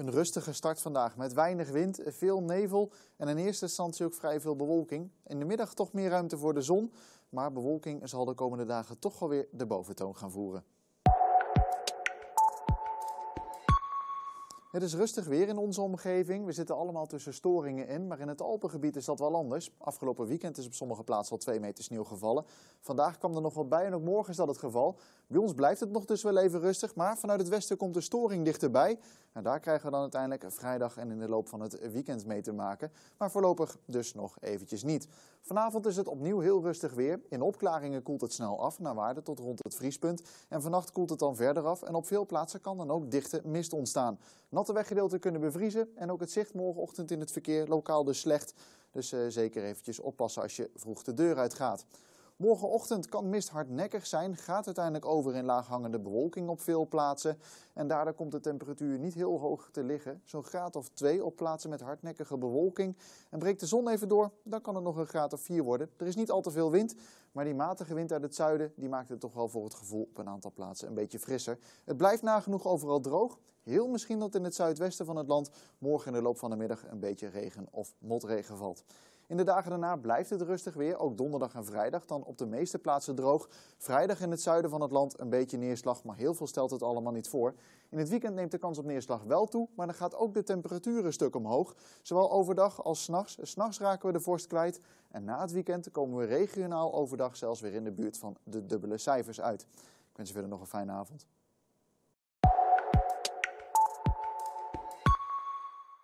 Een rustige start vandaag met weinig wind, veel nevel en in eerste instantie ook vrij veel bewolking. In de middag toch meer ruimte voor de zon, maar bewolking zal de komende dagen toch wel weer de boventoon gaan voeren. Het is rustig weer in onze omgeving. We zitten allemaal tussen storingen in, maar in het Alpengebied is dat wel anders. Afgelopen weekend is op sommige plaatsen al 2 meter sneeuw gevallen. Vandaag kwam er nog wat bij en ook morgen is dat het geval. Bij ons blijft het nog dus wel even rustig, maar vanuit het westen komt de storing dichterbij. En daar krijgen we dan uiteindelijk vrijdag en in de loop van het weekend mee te maken. Maar voorlopig dus nog eventjes niet. Vanavond is het opnieuw heel rustig weer. In opklaringen koelt het snel af naar waarde tot rond het vriespunt. En vannacht koelt het dan verder af en op veel plaatsen kan dan ook dichte mist ontstaan natte weggedeelte kunnen bevriezen. En ook het zicht morgenochtend in het verkeer lokaal dus slecht. Dus eh, zeker eventjes oppassen als je vroeg de deur uitgaat. Morgenochtend kan mist hardnekkig zijn, gaat uiteindelijk over in laaghangende bewolking op veel plaatsen. En daardoor komt de temperatuur niet heel hoog te liggen, zo'n graad of 2 op plaatsen met hardnekkige bewolking. En breekt de zon even door, dan kan het nog een graad of 4 worden. Er is niet al te veel wind, maar die matige wind uit het zuiden die maakt het toch wel voor het gevoel op een aantal plaatsen een beetje frisser. Het blijft nagenoeg overal droog. Heel misschien dat in het zuidwesten van het land morgen in de loop van de middag een beetje regen of motregen valt. In de dagen daarna blijft het rustig weer, ook donderdag en vrijdag. Dan op de meeste plaatsen droog. Vrijdag in het zuiden van het land een beetje neerslag, maar heel veel stelt het allemaal niet voor. In het weekend neemt de kans op neerslag wel toe, maar dan gaat ook de temperatuur een stuk omhoog. Zowel overdag als s'nachts. S'nachts raken we de vorst kwijt. En na het weekend komen we regionaal overdag zelfs weer in de buurt van de dubbele cijfers uit. Ik wens je verder nog een fijne avond.